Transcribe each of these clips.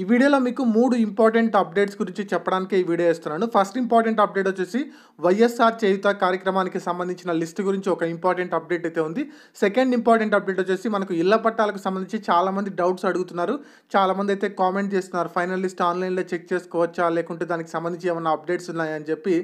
ఈ వీడియోలో మీకు మూడు ఇంపార్టెంట్ అప్డేట్స్ గురించి చెప్పడానికి ఈ వీడియో ఇస్తున్నాను ఫస్ట్ ఇంపార్టెంట్ అప్డేట్ వచ్చేసి వైఎస్ఆర్ చేయుత కార్యక్రమానికి సంబంధించిన లిస్ట్ గురించి ఒక ఇంపార్టెంట్ అప్డేట్ అయితే ఉంది సెకండ్ ఇంపార్టెంట్ అప్డేట్ వచ్చేసి మనకు ఇళ్ల పట్టాలకు సంబంధించి చాలామంది డౌట్స్ అడుగుతున్నారు చాలామంది అయితే కామెంట్ చేస్తున్నారు ఫైనల్ లిస్ట్ ఆన్లైన్లో చెక్ చేసుకోవచ్చా లేకుంటే దానికి సంబంధించి ఏమైనా అప్డేట్స్ ఉన్నాయని చెప్పి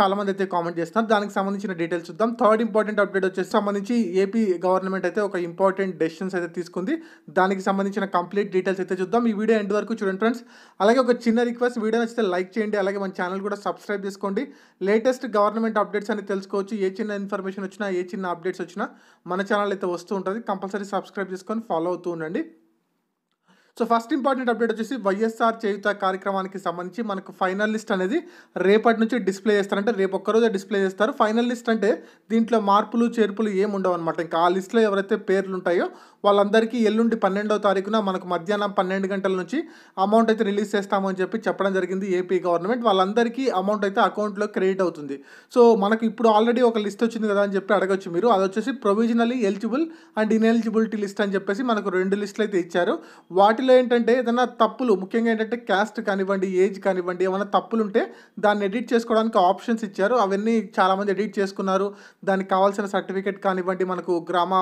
చాలామంది అయితే కామెంట్ చేస్తున్నారు దానికి సంబంధించిన డీటెయిల్స్ చూద్దాం థర్డ్ ఇంపార్టెంట్ అప్డేట్ వచ్చేసి సంబంధించి ఏపీ గవర్నమెంట్ అయితే ఒక ఇంపార్టెంట్ డెసిషన్స్ అయితే తీసుకుంది దానికి సంబంధించిన కంప్లీట్ డీటెయిల్స్ అయితే చూద్దాం ఈ వీడియో ఎండ్ వరకు చూడండి ఫ్రెండ్స్ అలాగే ఒక చిన్న రిక్వెస్ట్ వీడియో నచ్చితే లైక్ చేయండి అలాగే మన ఛానల్ కూడా సబ్స్క్రైబ్ చేసుకోండి లేటెస్ట్ గవర్నమెంట్ అప్డేట్స్ అని తెలుసుకోవచ్చు ఏ చిన్న ఇన్ఫర్మేషన్ వచ్చినా ఏ చిన్న అప్డేట్స్ వచ్చినా మన ఛానల్ అయితే వస్తూ ఉంటుంది కంపల్సరీ సబ్స్క్రైబ్ చేసుకొని ఫాలో అవుతూ ఉండండి సో ఫస్ట్ ఇంపార్టెంట్ అప్డేట్ వచ్చేసి వైఎస్ఆర్ చేయుత కార్యక్రమానికి సంబంధించి మనకు ఫైనల్ లిస్ట్ అనేది రేపటి నుంచి డిస్ప్లే చేస్తారంటే రేపు ఒక్కరోజే డిస్ప్లే చేస్తారు ఫైనల్ లిస్ట్ అంటే దీంట్లో మార్పులు చేర్పులు ఏమి ఉండవు అనమాట ఇంకా ఆ లిస్టులో ఎవరైతే పేర్లు ఉంటాయో వాళ్ళందరికీ ఎల్లుండి పన్నెండవ తారీఖున మనకు మధ్యాహ్నం పన్నెండు గంటల నుంచి అమౌంట్ అయితే రిలీజ్ చేస్తామని చెప్పి చెప్పడం జరిగింది ఏపీ గవర్నమెంట్ వాళ్ళందరికీ అమౌంట్ అయితే అకౌంట్లో క్రెడిట్ అవుతుంది సో మనకు ఇప్పుడు ఆల్రెడీ ఒక లిస్ట్ వచ్చింది కదా అని చెప్పి అడగచ్చు మీరు అది వచ్చేసి provisionally eligible and ineligibility list అని చెప్పేసి మనకు రెండు లిస్టులు అయితే ఇచ్చారు వాటి వాటిలో ఏంటంటే ఏదైనా తప్పులు ముఖ్యంగా ఏంటంటే క్యాస్ట్ కానివ్వండి ఏజ్ కానివ్వండి ఏమైనా తప్పులు ఉంటే దాన్ని ఎడిట్ చేసుకోవడానికి ఆప్షన్స్ ఇచ్చారు అవన్నీ చాలామంది ఎడిట్ చేసుకున్నారు దానికి కావాల్సిన సర్టిఫికేట్ కానివ్వండి మనకు గ్రామ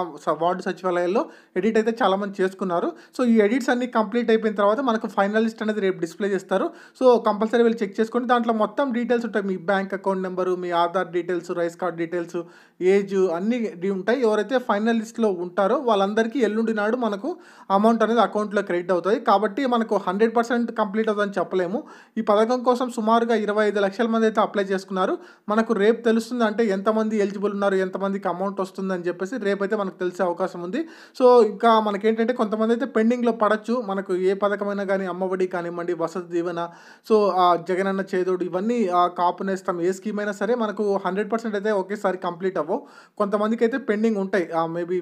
వార్డు సచివాలయాల్లో ఎడిట్ అయితే చాలామంది చేసుకున్నారు సో ఈ ఎడిట్స్ అన్ని కంప్లీట్ అయిపోయిన తర్వాత మనకు ఫైనల్ లిస్ట్ అనేది రేపు డిస్ప్లే చేస్తారు సో కంపల్సరీ వీళ్ళు చెక్ చేసుకోండి దాంట్లో మొత్తం డీటెయిల్స్ ఉంటాయి మీ బ్యాంక్ అకౌంట్ నెంబరు మీ Aadhaar details rice card details age అన్నీ ఉంటాయి ఎవరైతే ఫైనల్ లిస్ట్లో ఉంటారో వాళ్ళందరికీ ఎల్లుండి నాడు మనకు అమౌంట్ అనేది అకౌంట్లో క్రెడిట్ అవుతుంది కాబట్టి మనకు హండ్రెడ్ పర్సెంట్ కంప్లీట్ అవుతుందని చెప్పలేము ఈ పథకం కోసం సుమారుగా ఇరవై ఐదు లక్షల మంది అయితే అప్లై చేసుకున్నారు మనకు రేపు తెలుస్తుంది అంటే ఎంతమంది ఎలిజిబుల్ ఉన్నారు ఎంతమందికి అమౌంట్ వస్తుందని చెప్పేసి రేపైతే మనకు తెలిసే అవకాశం ఉంది సో ఇంకా మనకేంటంటే కొంతమంది అయితే పెండింగ్లో పడచ్చు మనకు ఏ పథకమైనా కానీ అమ్మఒడి కానివ్వండి వసతి దీవెన సో జగనన్న చేదోడు ఇవన్నీ కాపునేస్తాం ఏ స్కీమ్ అయినా సరే మనకు హండ్రెడ్ పర్సెంట్ అయితే ఒకేసారి కంప్లీట్ అవ్వవు కొంతమందికి అయితే పెండింగ్ ఉంటాయి మేబీ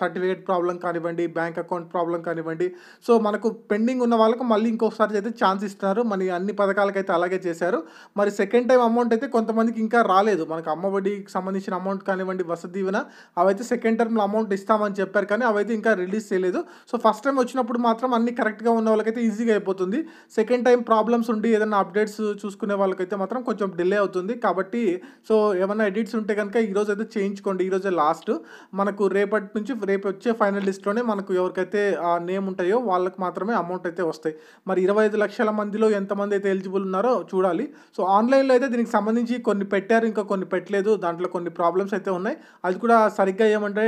సర్టిఫికేట్ ప్రాబ్లం కానివ్వండి బ్యాంక్ అకౌంట్ ప్రాబ్లం కానివ్వండి సో మనకు పెండింగ్ ఉన్న వాళ్ళకు మళ్ళీ ఇంకోసారి అయితే ఛాన్స్ ఇస్తున్నారు మరి అన్ని పథకాలకైతే అలాగే చేశారు మరి సెకండ్ టైం అమౌంట్ అయితే కొంతమందికి ఇంకా రాలేదు మనకు అమ్మఒడికి సంబంధించిన అమౌంట్ కానివ్వండి వసతి దీవెన అవైతే సెకండ్ టర్మ్లో అమౌంట్ ఇస్తామని చెప్పారు కానీ అవైతే ఇంకా రిలీజ్ చేయలేదు సో ఫస్ట్ టైం వచ్చినప్పుడు మాత్రం అన్ని కరెక్ట్గా ఉన్న వాళ్ళకైతే ఈజీగా అయిపోతుంది సెకండ్ టైం ప్రాబ్లమ్స్ ఉండి ఏదైనా అప్డేట్స్ చూసుకునే వాళ్ళకైతే మాత్రం కొంచెం డిలే అవుతుంది కాబట్టి సో ఏమైనా ఎడిట్స్ ఉంటే కనుక ఈరోజు అయితే చేయించుకోండి ఈరోజే లాస్ట్ మనకు రేపటి నుంచి రేపు వచ్చే ఫైనల్ లిస్ట్లోనే మనకు ఎవరికైతే నేమ్ ఉంటాయి వస్తాయో వాళ్ళకి మాత్రమే అమౌంట్ అయితే వస్తాయి మరి ఇరవై ఐదు లక్షల మందిలో ఎంతమంది అయితే ఎలిజిబుల్ ఉన్నారో చూడాలి సో ఆన్లైన్లో అయితే దీనికి సంబంధించి కొన్ని పెట్టారు ఇంకా కొన్ని పెట్టలేదు దాంట్లో కొన్ని ప్రాబ్లమ్స్ అయితే ఉన్నాయి అది కూడా సరిగ్గా ఏమంటే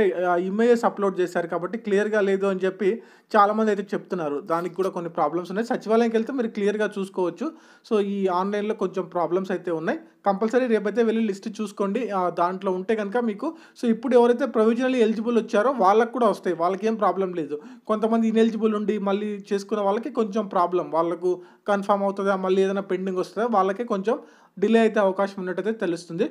ఇమేజెస్ అప్లోడ్ చేశారు కాబట్టి క్లియర్గా లేదు అని చెప్పి చాలామంది అయితే చెప్తున్నారు దానికి కూడా కొన్ని ప్రాబ్లమ్స్ ఉన్నాయి సచివాలయంకి వెళ్తే మీరు క్లియర్గా చూసుకోవచ్చు సో ఈ ఆన్లైన్లో కొంచెం ప్రాబ్లమ్స్ అయితే ఉన్నాయి కంపల్సరీ రేపైతే వెళ్ళి లిస్ట్ చూసుకోండి దాంట్లో ఉంటే కనుక మీకు సో ఇప్పుడు ఎవరైతే ప్రొవిజనల్ ఎలిజిబుల్ వచ్చారో వాళ్ళకు కూడా వస్తాయి వాళ్ళకి ఏం ప్రాబ్లం లేదు కొంతమంది ఇన్ ఎలిజిబుల్ ఉండి మళ్ళీ చేసుకునే వాళ్ళకి కొంచెం ప్రాబ్లం వాళ్ళకు కన్ఫామ్ అవుతుందా మళ్ళీ ఏదైనా పెండింగ్ వస్తుందా వాళ్ళకే కొంచెం డిలే అయితే అవకాశం ఉన్నట్టయితే తెలుస్తుంది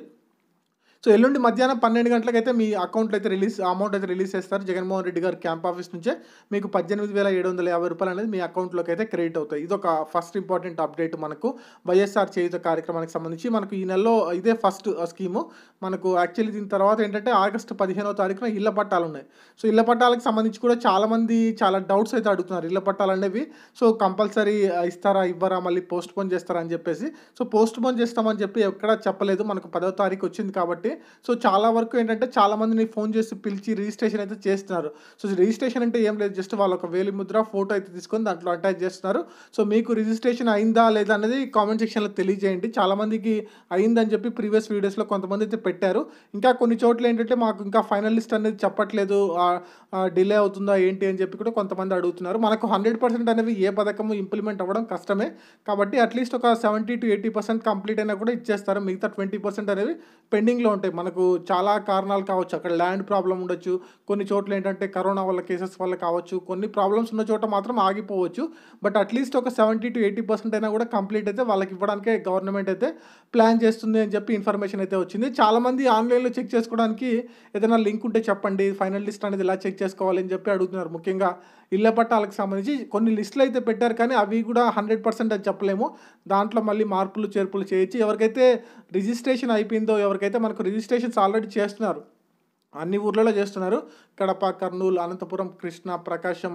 సో ఎల్లుండి మధ్యాహ్నం పన్నెండు గంటలకైతే మీ అకౌంట్లో అయితే రిలీజ్ అమౌంట్ అయితే రిలీజ్ చేస్తారు జగన్మోహన్ రెడ్డి గారు క్యాంప్ ఆఫీస్ నుంచే మీకు పద్దెనిమిది వేల ఏడు వందల యాభై రూపాయలు అనేది మీ అకౌంట్లోకి అయితే క్రెడిట్ అవుతాయి ఇది ఒక ఫస్ట్ ఇంపార్టెంట్ అప్డేట్ మనకు వైఎస్ఆర్ చేయుత కార్యక్రమానికి సంబంధించి మనకు ఈ నెలలో ఇదే ఫస్ట్ స్కీము మనకు యాక్చువల్లీ దీని తర్వాత ఏంటంటే ఆగస్టు పదిహేనో తారీఖున ఇళ్ల పట్టాలు ఉన్నాయి సో ఇళ్ల పట్టాలకు సంబంధించి కూడా చాలామంది చాలా డౌట్స్ అయితే అడుగుతున్నారు ఇళ్ల పట్టాలు అనేవి సో కంపల్సరీ ఇస్తారా ఇవ్వరా మళ్ళీ పోస్ట్ పోన్ చేస్తారా అని చెప్పేసి సో పోస్ట్ పోన్ చేస్తామని చెప్పి ఎక్కడా చెప్పలేదు మనకు పదో తారీఖు వచ్చింది కాబట్టి ఉంటుంది సో చాలా వరకు ఏంటంటే చాలా మందిని ఫోన్ చేసి పిలిచి రిజిస్ట్రేషన్ అయితే చేస్తున్నారు సో రిజిస్ట్రేషన్ అంటే ఏం లేదు జస్ట్ వాళ్ళు ఒక వేలి ముద్ర ఫోటో అయితే తీసుకొని దాంట్లో అటాచ్ చేస్తున్నారు సో మీకు రిజిస్ట్రేషన్ అయిందా లేదా అనేది కామెంట్ సెక్షన్లో తెలియజేయండి చాలామందికి అయిందని చెప్పి ప్రీవియస్ వీడియోస్లో కొంతమంది అయితే పెట్టారు ఇంకా కొన్ని చోట్ల ఏంటంటే మాకు ఇంకా ఫైనల్ లిస్ట్ అనేది చెప్పట్లేదు డిలే అవుతుందా ఏంటి అని చెప్పి కూడా కొంతమంది అడుగుతున్నారు మనకు హండ్రెడ్ పర్సెంట్ అనేవి ఏ పథకము ఇంప్లిమెంట్ అవ్వడం కష్టమే కాబట్టి అట్లీస్ట్ ఒక seventy to eighty percent complete అయినా కూడా ఇచ్చేస్తారు మిగతా ట్వంటీ పర్సెంట్ అనేవి పెండింగ్లో ఉంటుంది ఉంటాయి మనకు చాలా కారణాలు కావచ్చు అక్కడ ల్యాండ్ ప్రాబ్లం ఉండొచ్చు కొన్ని చోట్ల ఏంటంటే కరోనా వల్ల కేసెస్ వల్ల కావచ్చు కొన్ని ప్రాబ్లమ్స్ ఉన్న చోట మాత్రం ఆగిపోవచ్చు బట్ అట్లీస్ట్ ఒక సెవెంటీ టు ఎయిటీ పర్సెంట్ అయినా కూడా కంప్లీట్ అయితే వాళ్ళకి ఇవ్వడానికే గవర్నమెంట్ అయితే ప్లాన్ చేస్తుంది అని చెప్పి ఇన్ఫర్మేషన్ అయితే వచ్చింది చాలామంది ఆన్లైన్లో చెక్ చేసుకోవడానికి ఏదైనా లింక్ ఉంటే చెప్పండి ఫైనల్ లిస్ట్ అనేది ఎలా చెక్ చేసుకోవాలని చెప్పి అడుగుతున్నారు ముఖ్యంగా ఇళ్ల పట్టాలకు సంబంధించి కొన్ని లిస్టులు అయితే పెట్టారు కానీ అవి కూడా హండ్రెడ్ పర్సెంట్ అని చెప్పలేము దాంట్లో మళ్ళీ మార్పులు చేర్పులు చేయొచ్చు ఎవరికైతే రిజిస్ట్రేషన్ అయిపోయిందో ఎవరికైతే మనకు రిజిస్ట్రేషన్స్ ఆల్రెడీ చేస్తున్నారు అన్ని ఊర్లలో చేస్తున్నారు కడప కర్నూలు అనంతపురం కృష్ణ ప్రకాశం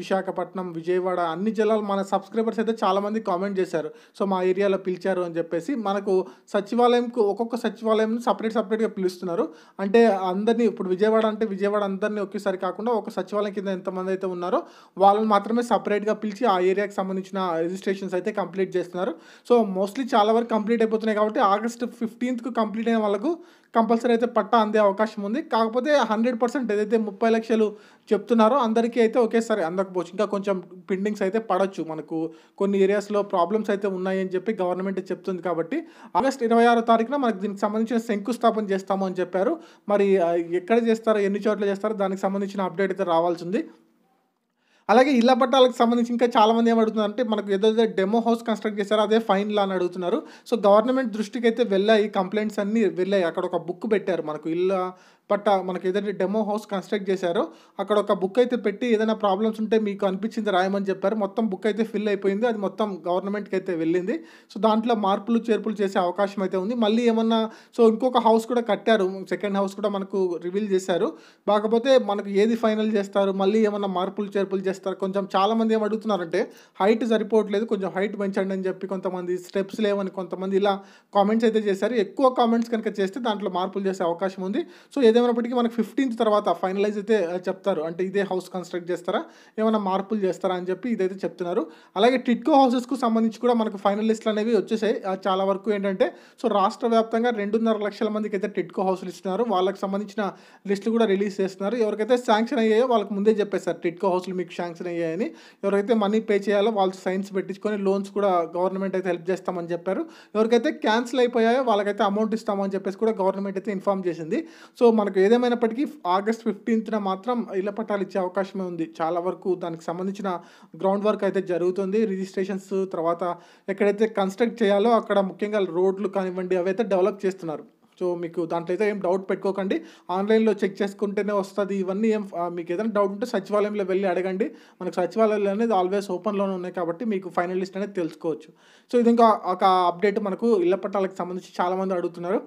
విశాఖపట్నం విజయవాడ అన్ని జిల్లాలు మన సబ్స్క్రైబర్స్ అయితే చాలామంది కామెంట్ చేశారు సో మా ఏరియాలో పిలిచారు అని చెప్పేసి మనకు సచివాలయంకు ఒక్కొక్క సచివాలయం సపరేట్ సపరేట్గా పిలుస్తున్నారు అంటే అందరినీ ఇప్పుడు విజయవాడ అంటే విజయవాడ అందరినీ ఒకేసారి కాకుండా ఒక సచివాలయం కింద ఎంతమంది అయితే ఉన్నారో వాళ్ళని మాత్రమే సపరేట్గా పిలిచి ఆ ఏరియాకి సంబంధించిన రిజిస్ట్రేషన్స్ అయితే కంప్లీట్ చేస్తున్నారు సో మోస్ట్లీ చాలా వరకు కంప్లీట్ అయిపోతున్నాయి కాబట్టి ఆగస్ట్ ఫిఫ్టీన్త్కు కంప్లీట్ అయిన వాళ్ళకు కంపల్సరీ అయితే పట్టా అందే అవకాశం ఉంది కాకపోతే హండ్రెడ్ పర్సెంట్ ఏదైతే ముప్పై లక్షలు చెప్తున్నారో అందరికీ అయితే ఒకేసారి అందకపోవచ్చు ఇంకా కొంచెం పెండింగ్స్ అయితే పడవచ్చు మనకు కొన్ని ఏరియాస్లో ప్రాబ్లమ్స్ అయితే ఉన్నాయని చెప్పి గవర్నమెంట్ చెప్తుంది కాబట్టి ఆగస్ట్ ఇరవై ఆరో తారీఖున మనకు దీనికి సంబంధించిన శంకుస్థాపన చేస్తాము అని చెప్పారు మరి ఎక్కడ చేస్తారో ఎన్ని చోట్ల చేస్తారో దానికి సంబంధించిన అప్డేట్ అయితే రావాల్సింది అలాగే ఇళ్ల పట్టాలకు సంబంధించి ఇంకా చాలామంది ఏమడుగుతున్నారు అంటే మనకు ఏదైతే డెమో హౌస్ కన్స్ట్రక్ట్ చేశారో అదే ఫైన్ లా అని అడుగుతున్నారు సో గవర్నమెంట్ దృష్టికి అయితే వెళ్ళాయి కంప్లైంట్స్ అన్నీ వెళ్ళాయి అక్కడ ఒక బుక్ పెట్టారు మనకు ఇళ్ళ బట్ మనకి ఏదైతే డెమో హౌస్ కన్స్ట్రక్ట్ చేశారో అక్కడ ఒక బుక్ అయితే పెట్టి ఏదైనా ప్రాబ్లమ్స్ ఉంటే మీకు అనిపించింది రాయమని చెప్పారు మొత్తం బుక్ అయితే ఫిల్ అయిపోయింది అది మొత్తం గవర్నమెంట్కి అయితే వెళ్ళింది సో దాంట్లో మార్పులు చేర్పులు చేసే అవకాశం అయితే ఉంది మళ్ళీ ఏమన్నా సో ఇంకొక హౌస్ కూడా కట్టారు సెకండ్ హౌస్ కూడా మనకు రివీల్ చేశారు కాకపోతే మనకు ఏది ఫైనల్ చేస్తారు మళ్ళీ ఏమన్నా మార్పులు చేర్పులు చేస్తారు కొంచెం చాలామంది ఏం అడుగుతున్నారంటే హైట్ సరిపోవట్లేదు కొంచెం హైట్ పెంచండి అని చెప్పి కొంతమంది స్టెప్స్ లేవని కొంతమంది ఇలా కామెంట్స్ అయితే చేశారు ఎక్కువ కామెంట్స్ కనుక చేస్తే దాంట్లో మార్పులు చేసే అవకాశం ఉంది సో ఏదేమైనప్పటికీ మనకు ఫిఫ్టీన్త్ తర్వాత ఫైనలైజ్ అయితే చెప్తారు అంటే ఇదే హౌస్ కన్స్ట్రక్ట్ చేస్తారా ఏమైనా మార్పులు చేస్తారా అని చెప్పి ఇదైతే చెప్తున్నారు అలాగే టిట్కో హౌసెస్కు సంబంధించి కూడా మనకు ఫైనల్ లిస్టులు అనేవి వచ్చేసాయి చాలా వరకు ఏంటంటే సో రాష్ట్ర వ్యాప్తంగా రెండున్నర లక్షల మందికి అయితే టిట్కో హౌస్లు ఇస్తున్నారు వాళ్ళకి సంబంధించిన లిస్టులు కూడా రిలీజ్ చేస్తున్నారు ఎవరికైతే శాంక్షన్ అయ్యాయో వాళ్ళకి ముందే చెప్పేశారు టిట్కో హౌస్లు మీకు శాంక్షన్ అయ్యాయని ఎవరైతే మనీ పే చేయాలో వాళ్ళు సైన్స్ పెట్టించుకొని లోన్స్ కూడా గవర్నమెంట్ అయితే హెల్ప్ చేస్తామని చెప్పారు ఎవరికైతే క్యాన్సిల్ అయిపోయాయో వాళ్ళకైతే అమౌంట్ ఇస్తామని చెప్పేసి కూడా గవర్నమెంట్ అయితే ఇన్ఫామ్ చేసింది సో మనకు ఏదేమైనప్పటికీ ఆగస్ట్ ఫిఫ్టీన్త్న మాత్రం ఇళ్ల పట్టాలు ఇచ్చే అవకాశమే ఉంది చాలా వరకు దానికి సంబంధించిన గ్రౌండ్ వర్క్ అయితే జరుగుతుంది రిజిస్ట్రేషన్స్ తర్వాత ఎక్కడైతే కన్స్ట్రక్ట్ చేయాలో అక్కడ ముఖ్యంగా రోడ్లు కానివ్వండి అవి అయితే డెవలప్ చేస్తున్నారు సో మీకు దాంట్లో అయితే ఏం డౌట్ పెట్టుకోకండి ఆన్లైన్లో చెక్ చేసుకుంటేనే వస్తుంది ఇవన్నీ ఏం మీకు ఏదైనా డౌట్ ఉంటే సచివాలయంలో వెళ్ళి అడగండి మనకు సచివాలయాలు అనేది ఆల్వేస్ ఓపెన్లోనే ఉన్నాయి కాబట్టి మీకు ఫైనలిస్ట్ అనేది తెలుసుకోవచ్చు సో ఇది ఇంకా ఒక అప్డేట్ మనకు ఇళ్ల పట్టాలకు సంబంధించి చాలామంది అడుగుతున్నారు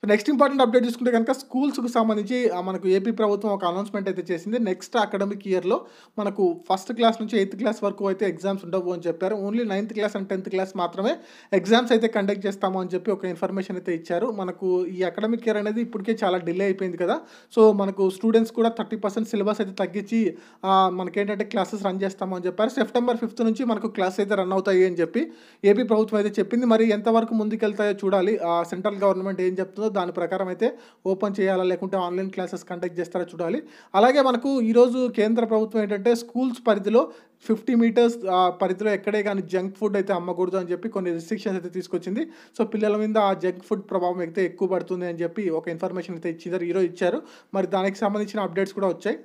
సో నెక్స్ట్ ఇంపార్టెంట్ అప్డేట్ చూసుకుంటే కనుక స్కూల్స్కు సంబంధించి మనకు ఏపీ ప్రభుత్వం ఒక అనౌన్స్మెంట్ అయితే చేసింది నెక్స్ట్ అకాడమిక్ ఇయర్లో మనకు ఫస్ట్ క్లాస్ నుంచి ఎయిత్ క్లాస్ వరకు అయితే ఎగ్జామ్స్ ఉండవు అని చెప్పారు only ninth class and tenth class మాత్రమే ఎగ్జామ్స్ అయితే కండక్ట్ చేస్తాము అని చెప్పి ఒక ఇన్ఫర్మేషన్ అయితే ఇచ్చారు మనకు ఈ అకాడమిక్ ఇయర్ అనేది ఇప్పటికే చాలా డిలే అయిపోయింది కదా సో మనకు స్టూడెంట్స్ కూడా థర్టీ పర్సెంట్ సిలబస్ అయితే తగ్గించి మనకేంటంటే క్లాసెస్ రన్ చేస్తాము అని చెప్పారు సెప్టెంబర్ ఫిఫ్త్ నుంచి మనకు క్లాస్ అయితే రన్ అవుతాయి అని చెప్పి ఏపీ ప్రభుత్వం అయితే చెప్పింది మరి ఎంతవరకు ముందుకెళ్తాయో చూడాలి సెంట్రల్ గవర్నమెంట్ ఏం చెప్తుందో ఉందో దాని ప్రకారం అయితే ఓపెన్ చేయాలా లేకుంటే ఆన్లైన్ క్లాసెస్ కండక్ట్ చేస్తారా చూడాలి అలాగే మనకు ఈరోజు కేంద్ర ప్రభుత్వం ఏంటంటే స్కూల్స్ పరిధిలో ఫిఫ్టీ మీటర్స్ పరిధిలో ఎక్కడే కానీ జంక్ ఫుడ్ అయితే అమ్మకూడదు అని చెప్పి కొన్ని రిస్ట్రిక్షన్స్ అయితే తీసుకొచ్చింది సో పిల్లల మీద ఆ జంక్ ఫుడ్ ప్రభావం అయితే ఎక్కువ పడుతుంది అని చెప్పి ఒక ఇన్ఫర్మేషన్ అయితే ఇచ్చిందారు ఈరోజు ఇచ్చారు మరి దానికి సంబంధించిన అప్డేట్స్ కూడా వచ్చాయి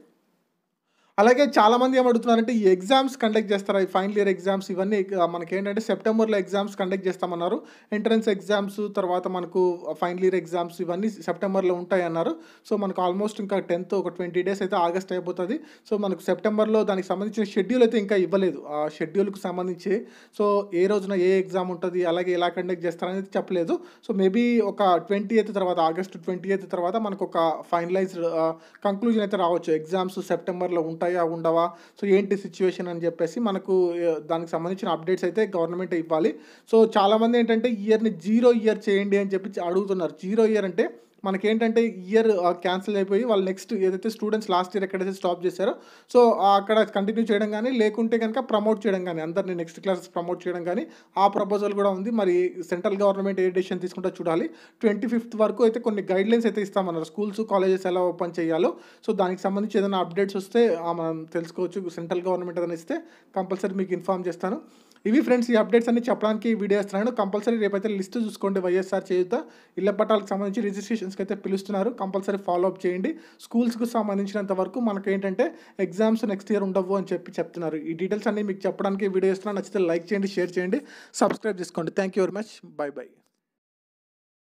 అలాగే చాలామంది అంటే ఈ ఎగ్జామ్స్ కండక్ట్ చేస్తారు ఈ ఫైనల్ ఇయర్ ఎగ్జామ్స్ ఇవన్నీ మనకి ఏంటంటే సెప్టెంబర్లో ఎగ్జామ్స్ కండక్ట్ చేస్తామన్నారు ఎంట్రన్స్ ఎగ్జామ్స్ తర్వాత మనకు ఫైనల్ ఇయర్ ఎగ్జామ్స్ ఇవన్నీ సెప్టెంబర్లో ఉంటాయి అన్నారు సో మనకు ఆల్మోస్ట్ ఇంకా టెన్త్ ఒక ట్వంటీ డేస్ అయితే ఆగస్ట్ అయిపోతుంది సో మనకు సెప్టెంబర్లో దానికి సంబంధించిన షెడ్యూల్ అయితే ఇంకా ఇవ్వలేదు ఆ షెడ్యూల్కి సంబంధించి సో ఏ రోజున ఏ ఎగ్జామ్ ఉంటుంది అలాగే ఎలా కండక్ట్ చేస్తారనేది చెప్పలేదు సో మేబీ ఒక ట్వంటీ ఎయిత్ తర్వాత ఆగస్ట్ ట్వంటీ ఎయిత్ తర్వాత మనకు ఒక ఫైనలైజ్డ్ కంక్లూజన్ అయితే రావచ్చు ఎగ్జామ్స్ సెప్టెంబర్లో ఉంటాయి ఉంటాయా ఉండవా సో ఏంటి సిచ్యువేషన్ అని చెప్పేసి మనకు దానికి సంబంధించిన అప్డేట్స్ అయితే గవర్నమెంట్ ఇవ్వాలి సో చాలామంది ఏంటంటే ఇయర్ని జీరో ఇయర్ చేయండి అని చెప్పి అడుగుతున్నారు జీరో ఇయర్ అంటే మనకేంటంటే ఇయర్ క్యాన్సిల్ అయిపోయి వాళ్ళు నెక్స్ట్ ఏదైతే స్టూడెంట్స్ లాస్ట్ ఇయర్ ఎక్కడైతే స్టాప్ చేశారో సో అక్కడ కంటిన్యూ చేయడం కానీ లేకుంటే కనుక ప్రమోట్ చేయడం కానీ అందరినీ నెక్స్ట్ క్లాసెస్ ప్రమోట్ చేయడం కానీ ఆ ప్రపోజల్ కూడా ఉంది మరి సెంట్రల్ గవర్నమెంట్ ఏ డెసిషన్ తీసుకుంటా చూడాలి ట్వంటీ ఫిఫ్త్ వరకు అయితే కొన్ని గైడ్లైన్స్ అయితే ఇస్తామన్నారు స్కూల్స్ కాలేజెస్ ఎలా ఓపెన్ చేయాలో సో దానికి సంబంధించి ఏదైనా అప్డేట్స్ వస్తే మనం తెలుసుకోవచ్చు సెంట్రల్ గవర్నమెంట్ ఏదైనా ఇస్తే కంపల్సరీ మీకు ఇన్ఫామ్ చేస్తాను ఇవి ఫ్రెండ్స్ ఈ అప్డేట్స్ అన్ని చెప్పడానికి వీడియో వేస్తున్నాను కంపల్సరీ రేపైతే లిస్ట్ చూసుకోండి వైఎస్ఆర్ చేయుత ఇళ్ల పట్టాలకు సంబంధించి రిజిస్ట్రేషన్స్కి అయితే పిలుస్తున్నారు కంపల్సరీ ఫాలో అప్ చేయండి స్కూల్స్కు సంబంధించినంత వరకు మనకు ఏంటంటే ఎగ్జామ్స్ నెక్స్ట్ ఇయర్ ఉండవు అని చెప్పి చెప్తున్నారు ఈ డీటెయిల్స్ అన్ని మీకు చెప్పడానికి వీడియో వేస్తున్నాను నచ్చితే లైక్ చేయండి షేర్ చేయండి సబ్స్క్రైబ్ చేసుకోండి thank you very much bye by